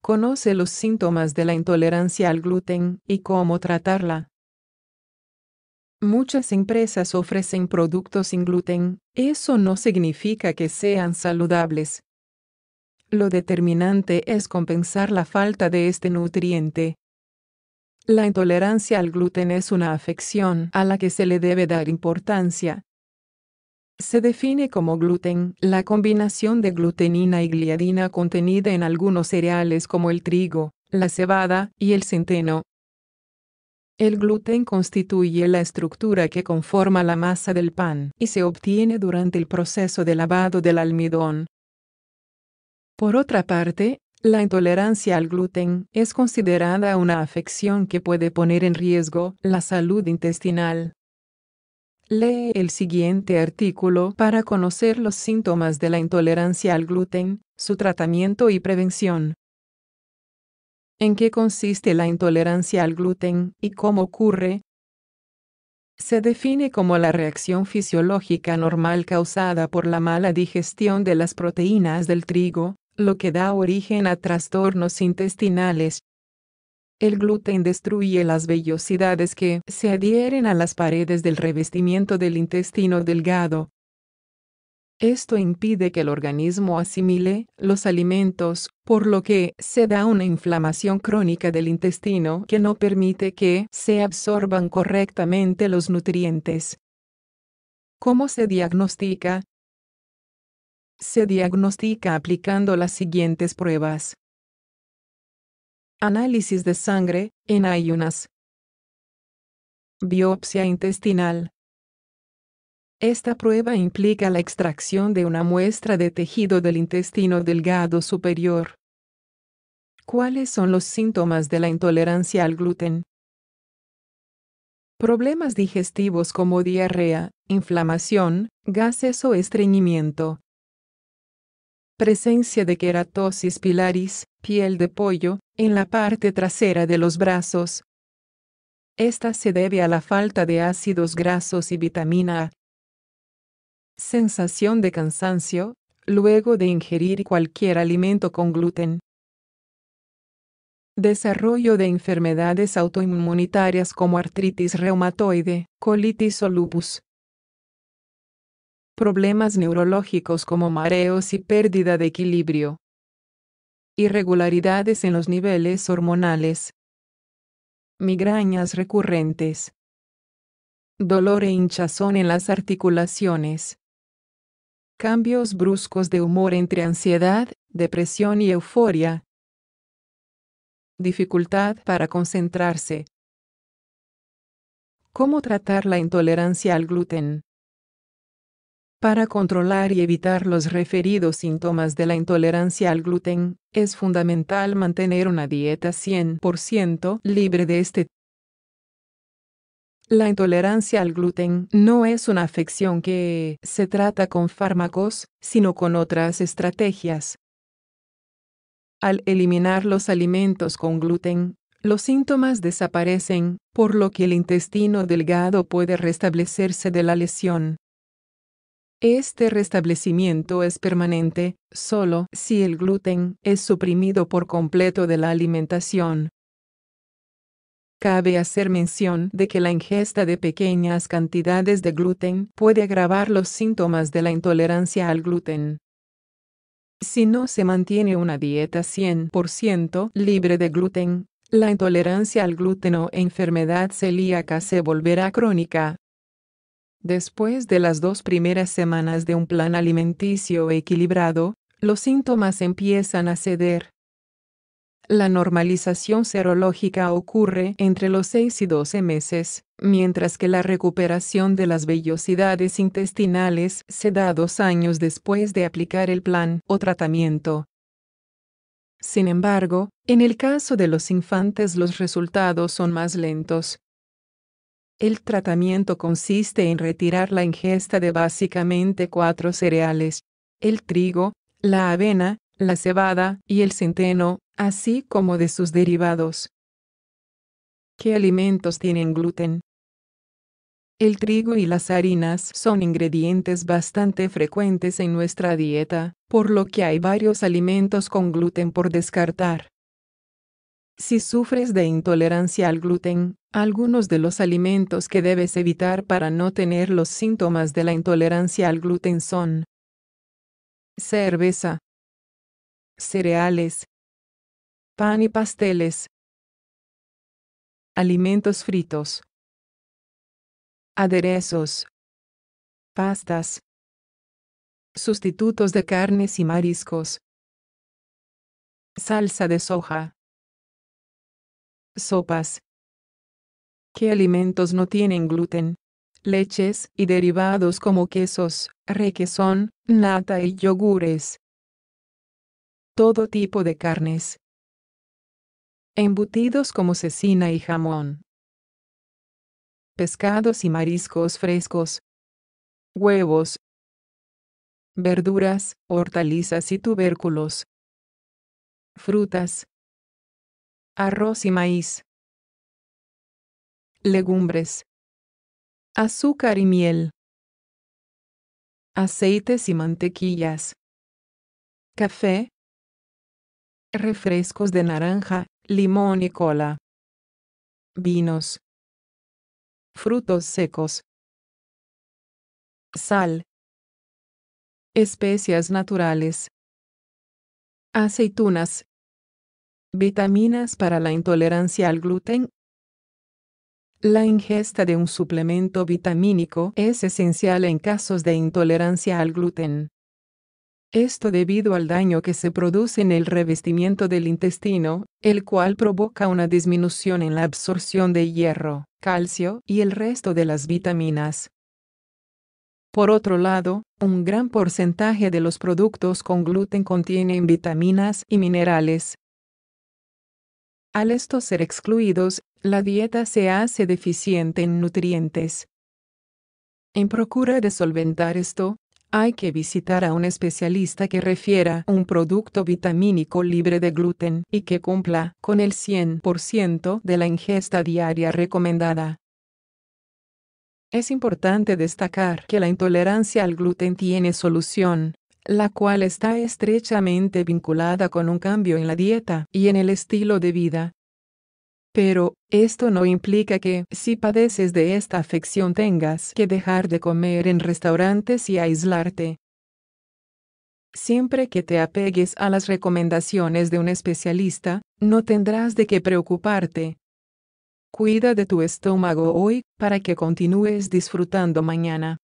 Conoce los síntomas de la intolerancia al gluten y cómo tratarla. Muchas empresas ofrecen productos sin gluten, eso no significa que sean saludables. Lo determinante es compensar la falta de este nutriente. La intolerancia al gluten es una afección a la que se le debe dar importancia. Se define como gluten la combinación de glutenina y gliadina contenida en algunos cereales como el trigo, la cebada y el centeno. El gluten constituye la estructura que conforma la masa del pan y se obtiene durante el proceso de lavado del almidón. Por otra parte, la intolerancia al gluten es considerada una afección que puede poner en riesgo la salud intestinal. Lee el siguiente artículo para conocer los síntomas de la intolerancia al gluten, su tratamiento y prevención. ¿En qué consiste la intolerancia al gluten y cómo ocurre? Se define como la reacción fisiológica normal causada por la mala digestión de las proteínas del trigo, lo que da origen a trastornos intestinales. El gluten destruye las vellosidades que se adhieren a las paredes del revestimiento del intestino delgado. Esto impide que el organismo asimile los alimentos, por lo que se da una inflamación crónica del intestino que no permite que se absorban correctamente los nutrientes. ¿Cómo se diagnostica? Se diagnostica aplicando las siguientes pruebas. Análisis de sangre, en ayunas. Biopsia intestinal. Esta prueba implica la extracción de una muestra de tejido del intestino delgado superior. ¿Cuáles son los síntomas de la intolerancia al gluten? Problemas digestivos como diarrea, inflamación, gases o estreñimiento presencia de queratosis pilaris, piel de pollo, en la parte trasera de los brazos. Esta se debe a la falta de ácidos grasos y vitamina A. Sensación de cansancio, luego de ingerir cualquier alimento con gluten. Desarrollo de enfermedades autoinmunitarias como artritis reumatoide, colitis o lupus problemas neurológicos como mareos y pérdida de equilibrio, irregularidades en los niveles hormonales, migrañas recurrentes, dolor e hinchazón en las articulaciones, cambios bruscos de humor entre ansiedad, depresión y euforia, dificultad para concentrarse. ¿Cómo tratar la intolerancia al gluten? Para controlar y evitar los referidos síntomas de la intolerancia al gluten, es fundamental mantener una dieta 100% libre de este la intolerancia al gluten no es una afección que se trata con fármacos, sino con otras estrategias. Al eliminar los alimentos con gluten, los síntomas desaparecen, por lo que el intestino delgado puede restablecerse de la lesión. Este restablecimiento es permanente, solo si el gluten es suprimido por completo de la alimentación. Cabe hacer mención de que la ingesta de pequeñas cantidades de gluten puede agravar los síntomas de la intolerancia al gluten. Si no se mantiene una dieta 100% libre de gluten, la intolerancia al gluten o enfermedad celíaca se volverá crónica, Después de las dos primeras semanas de un plan alimenticio equilibrado, los síntomas empiezan a ceder. La normalización serológica ocurre entre los 6 y 12 meses, mientras que la recuperación de las vellosidades intestinales se da dos años después de aplicar el plan o tratamiento. Sin embargo, en el caso de los infantes los resultados son más lentos, el tratamiento consiste en retirar la ingesta de básicamente cuatro cereales, el trigo, la avena, la cebada y el centeno, así como de sus derivados. ¿Qué alimentos tienen gluten? El trigo y las harinas son ingredientes bastante frecuentes en nuestra dieta, por lo que hay varios alimentos con gluten por descartar. Si sufres de intolerancia al gluten, algunos de los alimentos que debes evitar para no tener los síntomas de la intolerancia al gluten son cerveza, cereales, pan y pasteles, alimentos fritos, aderezos, pastas, sustitutos de carnes y mariscos, salsa de soja sopas. ¿Qué alimentos no tienen gluten? Leches y derivados como quesos, requesón, nata y yogures. Todo tipo de carnes. Embutidos como cecina y jamón. Pescados y mariscos frescos. Huevos. Verduras, hortalizas y tubérculos. Frutas, arroz y maíz. Legumbres. Azúcar y miel. Aceites y mantequillas. Café. Refrescos de naranja, limón y cola. Vinos. Frutos secos. Sal. Especias naturales. Aceitunas, Vitaminas para la intolerancia al gluten. La ingesta de un suplemento vitamínico es esencial en casos de intolerancia al gluten. Esto debido al daño que se produce en el revestimiento del intestino, el cual provoca una disminución en la absorción de hierro, calcio y el resto de las vitaminas. Por otro lado, un gran porcentaje de los productos con gluten contienen vitaminas y minerales, al estos ser excluidos, la dieta se hace deficiente en nutrientes. En procura de solventar esto, hay que visitar a un especialista que refiera un producto vitamínico libre de gluten y que cumpla con el 100% de la ingesta diaria recomendada. Es importante destacar que la intolerancia al gluten tiene solución la cual está estrechamente vinculada con un cambio en la dieta y en el estilo de vida. Pero, esto no implica que, si padeces de esta afección, tengas que dejar de comer en restaurantes y aislarte. Siempre que te apegues a las recomendaciones de un especialista, no tendrás de qué preocuparte. Cuida de tu estómago hoy, para que continúes disfrutando mañana.